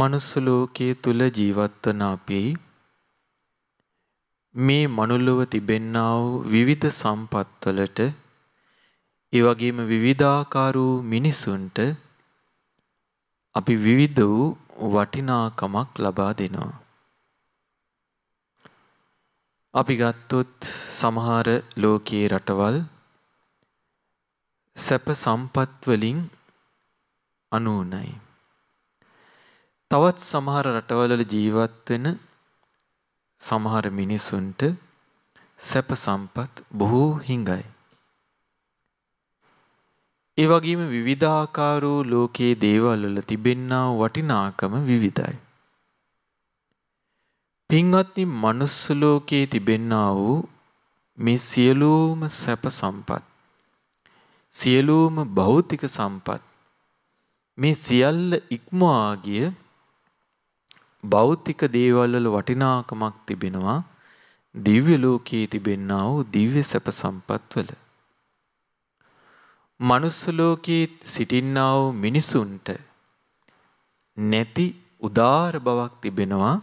මනුස්ස ලෝකයේ තුල ජීවත් වන අපි මේ මනුලොව තිබෙන්නා වූ විවිධ සම්පත්වලට ඒ වගේම විවිධාකාර වූ මිනිසුන්ට අපි විවිධ වූ වටිනාකමක් ලබා දෙනවා. අපි ගත්තොත් සමහර ලෝකයේ රටවල් සැප සම්පත් වලින් අනුනයි. තවත් සමහර රටවල ජීවත් වෙන සමහර මිනිසුන්ට සැප සම්පත් බොහෝ හිඟයි. ඒ වගේම විවිධාකාර වූ ලෝකයේ දේවල් වල තිබෙනා වටිනාකම විවිධයි. පින්වත්නි මනුස්ස ලෝකයේ තිබෙනා වූ මේ සියලුම සැප සම්පත් සියලුම භෞතික සම්පත් මේ සියල්ල ඉක්මවා ගිය භෞතික දේවල් වල වටිනාකමක් තිබෙනවා දිව්‍ය ලෝකයේ තිබෙනා වූ දිව්‍ය සැප සම්පත් වල. මනුස්ස ලෝකයේ සිටින්නා වූ මිනිසුන්ට නැති උදාර බවක් තිබෙනවා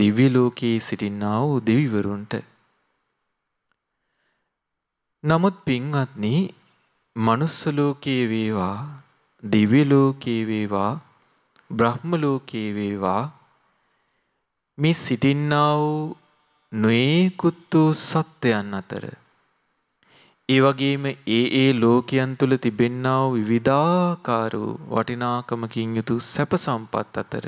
දිව්‍ය ලෝකයේ සිටින්නා වූ දෙවිවරුන්ට. නමුත් පින්වත්නි මනුස්ස ලෝකයේ වේවා දිව්‍ය ලෝකයේ වේවා බ්‍රහ්ම ලෝකයේ වේවා මේ සිටින්නා වූ නොයෙකුත් වූ සත්‍යයන් අතර ඒ වගේම ඒ ඒ ලෝකයන් තුල තිබෙන්නා වූ විවිධාකාර වූ වටිනාකමකින් යුතු සැප සම්පත් අතර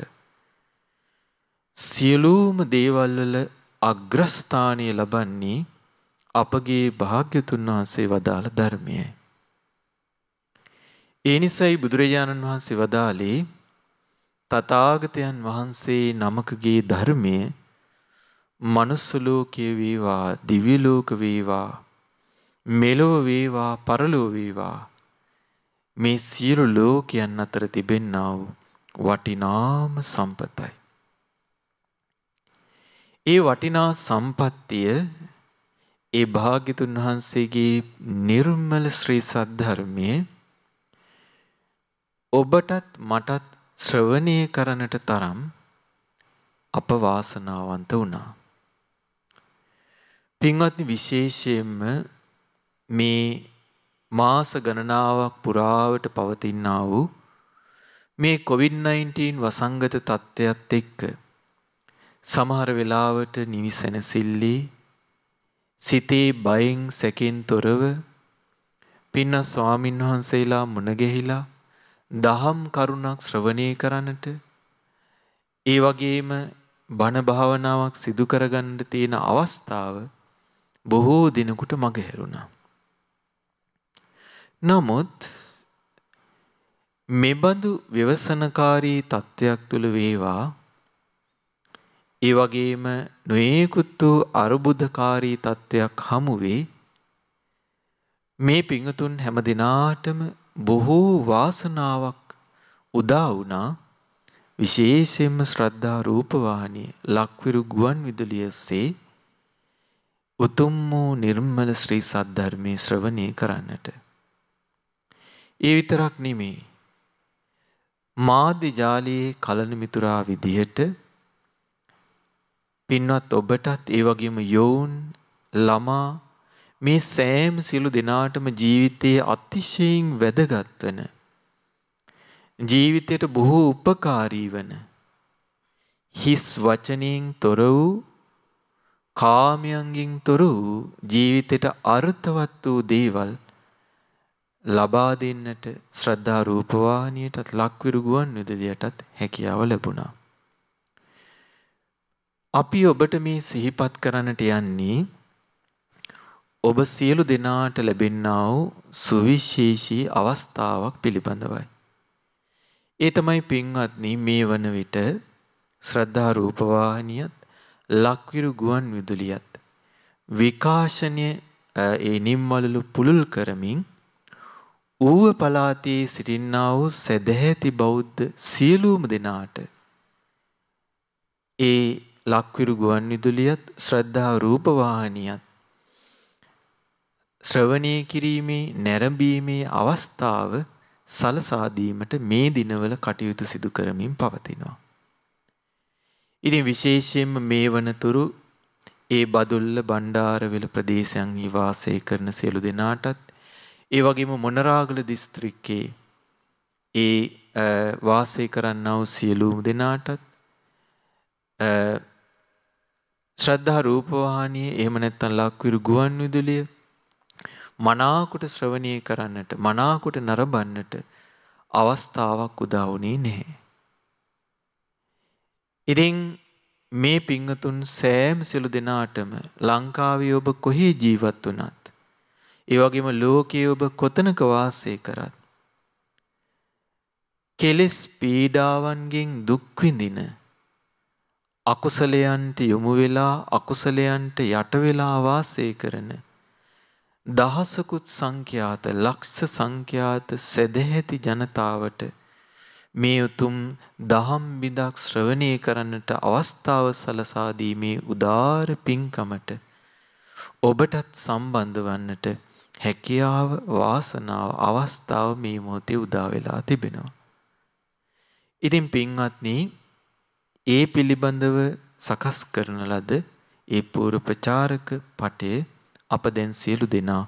සියලුම දේවල් වල අග්‍රස්ථානය ලබන්නේ අපගේ භාග්‍යතුන් වහන්සේ වදාළ ධර්මයයි. ඒ නිසයි බුදුරජාණන් වහන්සේ වදාළේ තථාගතයන් වහන්සේ නමකගේ ධර්මය මනුස්ස ලෝකයේ වේවා දිව්‍ය ලෝක වේවා මෙලෝ වේවා පරලෝ වේවා මේ සියලු ලෝකයන් අතර තිබෙන්නා වූ වටිනාම සම්පතයි. ඒ වටිනා සම්පත්තිය ඒ භාග්‍යතුන් වහන්සේගේ නිර්මල ශ්‍රී සද්ධර්මයේ ඔබටත් මටත් ශ්‍රවණය කරනට තරම් අප වාසනාවන්ත වුණා. පින්වත්නි විශේෂයෙන්ම මේ මාස ගණනාවක් පුරාවට පවතිනා වූ මේ COVID-19 වසංගත තත්ත්වයත් එක්ක සමහර වෙලාවට නිවිසැනසිල්ලි සිතේ බයෙන් සැකෙන් තොරව පින්න ස්වාමින්වහන්සේලා මුණගැහිලා දහම් කරුණක් ශ්‍රවණය කරන්නට ඒ වගේම බණ භාවනාවක් සිදු කරගන්න තියෙන අවස්ථාව බොහෝ දිනකට මගහැරුණා. නමුත් මෙබඳු ව්‍යවසනකාරී තත්ත්වයක් තුළ වේවා ඒ වගේම නොයෙකුත් වූ අරුබුදකාරී තත්ත්වයක් හමුවේ මේ පිඟතුන් හැම දිනාටම බොහෝ වාසනාවක් උදා වුණා විශේෂයෙන්ම ශ්‍රද්ධා රූපවාහිනිය ලක්විරු ගුවන් විදුලියසේ උතුම් වූ නිර්මල ශ්‍රී සද්ධර්මයේ ශ්‍රවණය කරන්නට. ඒ විතරක් නෙමේ. මාධ්‍ය ජාලයේ කලන මිතුරා විදිහට පින්වත් ඔබටත් ඒ වගේම යෝවුන් ළමා මේ සෑම සියලු දෙනාටම ජීවිතයේ අතිශයින් වැදගත් වෙන ජීවිතයට බොහෝ උපකාරී වන හිස් වචනයෙන් තොර වූ කාමයන්ගෙන් තොර වූ ජීවිතයට අර්ථවත් වූ දේවල් ලබා දෙන්නට ශ්‍රද්ධා රූපවාහිනියටත් ලක්විරු ගුවන් විදුලියටත් හැකියාව ලැබුණා. අපි ඔබට මේ සිහිපත් කරන්නට යන්නේ ඔබ සියලු දෙනාට ලැබෙන්නා වූ සුවිශේෂී අවස්ථාවක් පිළිබඳවයි. ඒ තමයි පින්වත්නි මේ වන විට ශ්‍රද්ධා රූපවාහිනියත් ලක්විරු ගුවන් විදුලියත් විකාශනය ඒ නිම්වලලු පුළුල් කරමින් ඌව පලාතේ සිටින්නා වූ සැදැහැති බෞද්ධ සියලුම දෙනාට ඒ ලක්විරු ගුවන් විදුලියත් ශ්‍රද්ධා රූපවාහිනියත් ශ්‍රවණය කිරීමේ නැරඹීමේ අවස්ථාව සලසා දීමට මේ දිනවල කටයුතු සිදු කරමින් පවතිනවා. ඉතින් විශේෂයෙන්ම මේ වනතුරු ඒ බදුල්ල බණ්ඩාරවෙල ප්‍රදේශයන්හි වාසය කරන සියලු දෙනාටත් ඒ වගේම මොනරාගල දිස්ත්‍රික්කේ ඒ වාසය කරන්නව සියලූම් දෙනාටත් ශ්‍රද්ධා රූපවාහනය එහම නැත්තන් ලක්විරු ගුවන් විදුලිය මනාකොට ශ්‍රවණය කරන්නට මනාකොට නරඹන්නට අවස්ථාවක් උදා වුණේ නැහැ. ඉතින් මේ පිංහතුන් සෑම් සිලු දෙනාටම ලංකාවේ ඔබ කොහේ ජීවත් වනත්. ඒවගේම ලෝකයේ ඔබ කොතනක වාසය කරත්. කෙලෙස් පීඩාවන්ගෙන් දුක්විඳින අකුසලයන්ට යොමු වෙලා අකුසලයන්ට යටවෙලා වාසය කරන දහසකුත් සංඛ්‍යාත ලක්ෂ සංඛ්‍යාත සැදැහැති ජනතාවට මේ උතුම් දහම් බිඳක් ශ්‍රවණය කරන්නට අවස්ථාව සලසා දීමේ උදාර පින්කමට ඔබටත් සම්බන්ධ වන්නට හැකියාව වාසනාව අවස්ථාව මේ මොහොතේ උදා වෙලා තිබෙනවා. ඉතින් පින්වත්නි ඒ පිළිබඳව සකස් කරන ලද ඒ පූර්ව ප්‍රචාරක පටේ අප දැන් සියලු දෙනා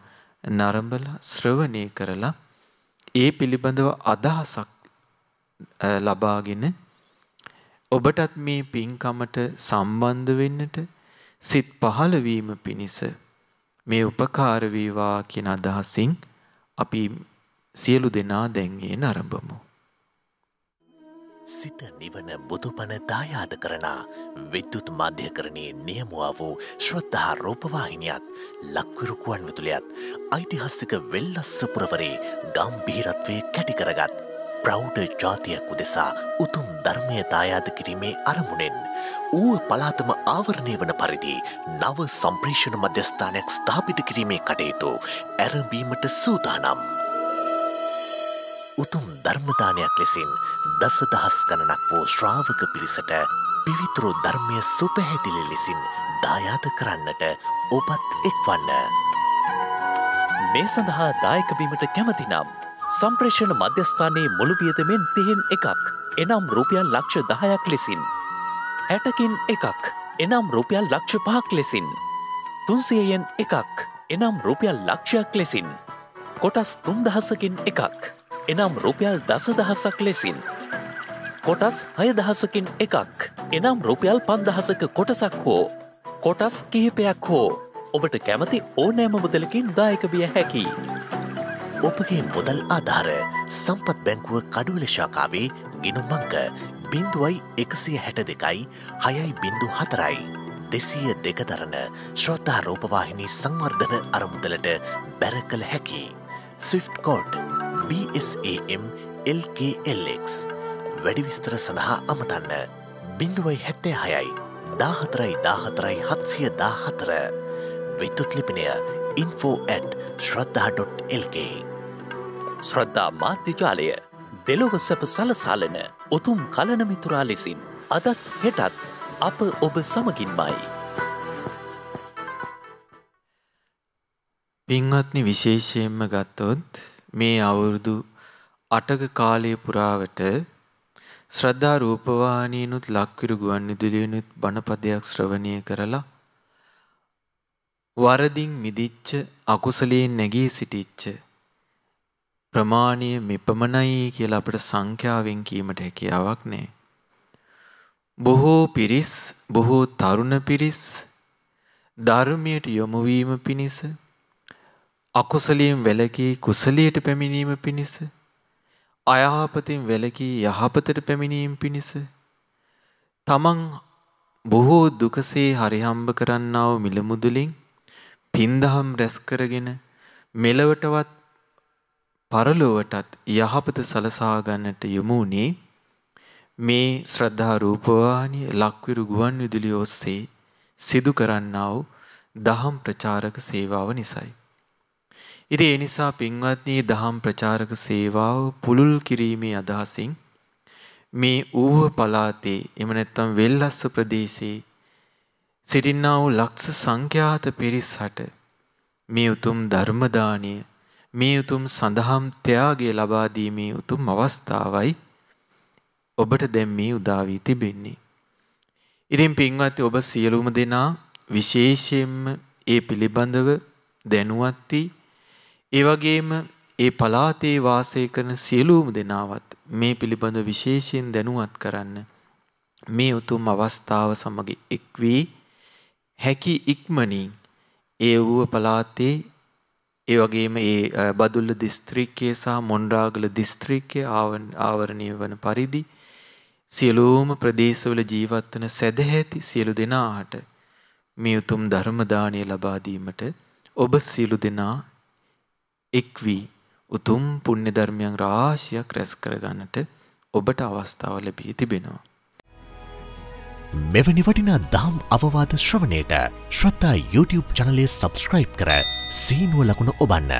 නරඹලා ශ්‍රවණය කරලා ඒ පිළිබඳව අදහසක් ලබාගෙන ඔබටත් මේ පින්කමට සම්බන්ධ වෙන්නට සිත් පහළවීම පිණිස මේ උපකාර වේවා කියන අදහසින් අපි සියලු දෙනා දැන් ඒ නරඹමු සිත නිවන බුදුපන දායාද කරනා විද්‍යුත් මධ්‍යකරණයේ නියමුවා වූ ශ්‍රද්ධහා රෝපවාහිනියත් ලක්විරුකුවන් විතුලියත් ඓතිහස්සික වෙල්ලස්ස පුරවරේ ගම්බිහිරත්වය කැටිකරගත් ප්‍රෞ්ඩ ජාතියක් උදෙසා උතුම් ධර්මය දායාද කිරීමේ අරමුණෙන් ඌව පලාතම ආවරණය වන පරිදි නව සම්ප්‍රේෂණ මධ්‍යස්ථානයක් ස්ථාපිත කිරීමේ කටයුතු ඇරඹීමට සූදානම්. උතුම් ධර්මදානයක් ලෙසින් දසදහස් ගණනක් වූ ශ්‍රාවක පිරිසට පිවිතුරු ධර්මය සුපැහැදිලි ලෙසින් දායාත කරන්නට ඔබත් එක්වන්න. මේ සඳහා දායකබීමට කැමතිනම් සම්ප්‍රේෂණ මධ්‍යස්ථානයේ මුළුපියද මෙන් තිහෙන් එකක් එනම් රුපියල් ලක්ෂ දහයක් ලෙසින්. හැටකින් එකක් එනම් රුපියල් ලක්ෂ පහක් ලෙසින්. තුන්සියයෙන් එකක් එනම් රුපියල් ලක්ෂයක් ලෙසින්. කොටස් තුන්දහසකින් එකක්. එනම් රුපියල් දස දහසක් ලෙසින්. කොටස් හයදහසකින් එකක් එනම් රුපියල් පන්දහසක කොටසක් හෝ. කොටස් කිහිපයක් හෝ ඔබට කැමති ඕනෑම මුදලකින් දායකවිය හැකි. ඔපගේ මුදල් ආධාර සම්පත් බැංකුව කඩුවල ශාකාවේ ගිනුම්බංක බින්දුවයි එකසිය හැට දෙකයි හයයි බින්දු හතරයි. දෙසීය දෙකදරන ශ්‍රද්ධා රෝපවාහිනී සංවර්ධන අරමුදලට බැර කළ හැකි. ස්විෆ්ට් කෝඩ් BSAM LKLX වැඩිවිස්තර සඳහා අමතන්න බිඳුවයි හැත්තේ හයයි දාහතරයි දාහතරයි හත්සිය දාහතර විතුත්ලිපිනය ඉන්ෆෝ@ ශ්‍රද්ධා.lk ශ්‍රද්ධා මාධ්‍යජාලය දෙලොව සැප සලසාලන උතුම් කලනමිතුරා ලෙසින් අදත් හෙටත් අප ඔබ සමගින්මයි. පින්වත්නි විශේෂයෙන්ම ගත්තොත් මේ අවුරුදු අටක කාලය පුරාවට ශ්‍රද්ධා රූපවාහිනියනුත් ලක්විරු ගුවන් විදුලියනුත් බණපදයක් ශ්‍රවණය කරලා වරදින් මිදිච්ච අකුසලයෙන් නැගී සිටිච්ච ප්‍රමාණය මෙපමණයි කියලා අපට සංඛ්‍යාවෙන් කීමට හැකියාවක් නෑ. බොහෝ පිරිස් බොහෝ තරුණ පිරිස් ධර්මයට යොමුවීම පිණිස අකුසලයෙන් වැළකී කුසලයට පැමිණීම පිණිස අයහපතින් වැළකී යහපතට පැමිණීම පිණිස තමන් බොහෝ දුකසේ හරිහම්බ කරන්නාව මිලමුදලින් පින්දහම් රැස් කරගෙන මෙලවටවත් පරලොවටත් යහපත සලසා ගන්නට යොමු වුණේ මේ ශ්‍රද්ධා රූපවාහිනිය ලක්විරු ගුවන් විදුලිය ඔස්සේ සිදු කරන්නා වූ දහම් ප්‍රචාරක සේවාව නිසායි. ඉතින් ඒ නිසා පින්වත්නි දහම් ප්‍රචාරක සේවාව පුළුල් කිරීමේ අදහසින් මේ ඌව පළාතේ එම නැත්තම් වෙල්ලස්ස ප්‍රදේශයේ සිටින්නා වූ ලක්ෂ සංඛ්‍යාත පිරිසට මේ උතුම් ධර්ම දානීය මේ උතුම් සඳහම් ත්‍යාගය ලබා දීමේ උතුම් අවස්ථාවයි ඔබට දැන් මේ උදා වී තිබෙන්නේ. ඉතින් පින්වත්නි ඔබ සියලුම දෙනා විශේෂයෙන්ම ඒ පිළිබඳව දැනුවත් වී ඒ වගේම ඒ පලාතේ වාසය කරන සියලූම දෙනාවත් මේ පිළිබඳ විශේෂයෙන් දැනුවත් කරන්න මේ උතුම් අවස්ථාව සමග එක්වී හැකි ඉක්මනින් ඒ වුව පලාතේ ඒ වගේම ඒ බදුල්ල දිස්ත්‍රික්කයේ සහ මොන්ඩාගල දිස්ත්‍රික්කය ආවරණය වන පරිදි සියලූම ප්‍රදේශවල ජීවත්වන සැදැහැති සියලු දෙනාට මේ උතුම් ධර්මදානය ලබාදීමට ඔබ සියලු දෙනා එක් වී උතුම් පුණ්‍ය ධර්මයන් රාශියක් රැස් කරගන්නට ඔබට අවස්ථාව ලැබී තිබෙනවා. මෙවැනි වටිනා දහම් අවවාද ශ්‍රවණයට ශ්‍රද්ධා YouTube චනලය සබස්ක්‍රයිබ් කර සීනුව ලකුණ ඔබන්න.